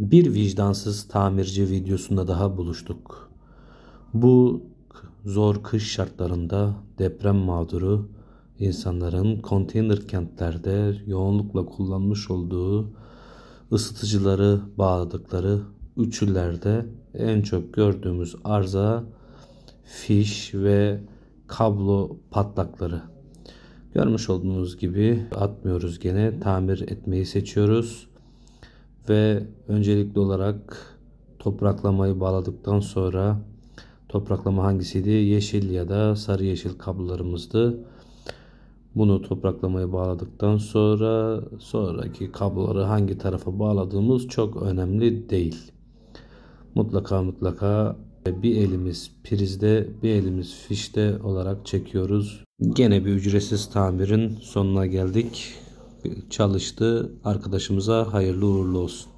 bir vicdansız tamirci videosunda daha buluştuk. Bu zor kış şartlarında deprem mağduru insanların konteyner kentlerde yoğunlukla kullanmış olduğu ısıtıcıları bağladıkları üçlerde en çok gördüğümüz arıza fiş ve kablo patlakları. Görmüş olduğunuz gibi atmıyoruz gene tamir etmeyi seçiyoruz ve öncelikli olarak topraklamayı bağladıktan sonra topraklama hangisiydi? Yeşil ya da sarı yeşil kablolarımızdı. Bunu topraklamayı bağladıktan sonra sonraki kabloları hangi tarafa bağladığımız çok önemli değil. Mutlaka mutlaka bir elimiz prizde bir elimiz fişte olarak çekiyoruz. Gene bir ücretsiz tamirin sonuna geldik çalıştı. Arkadaşımıza hayırlı uğurlu olsun.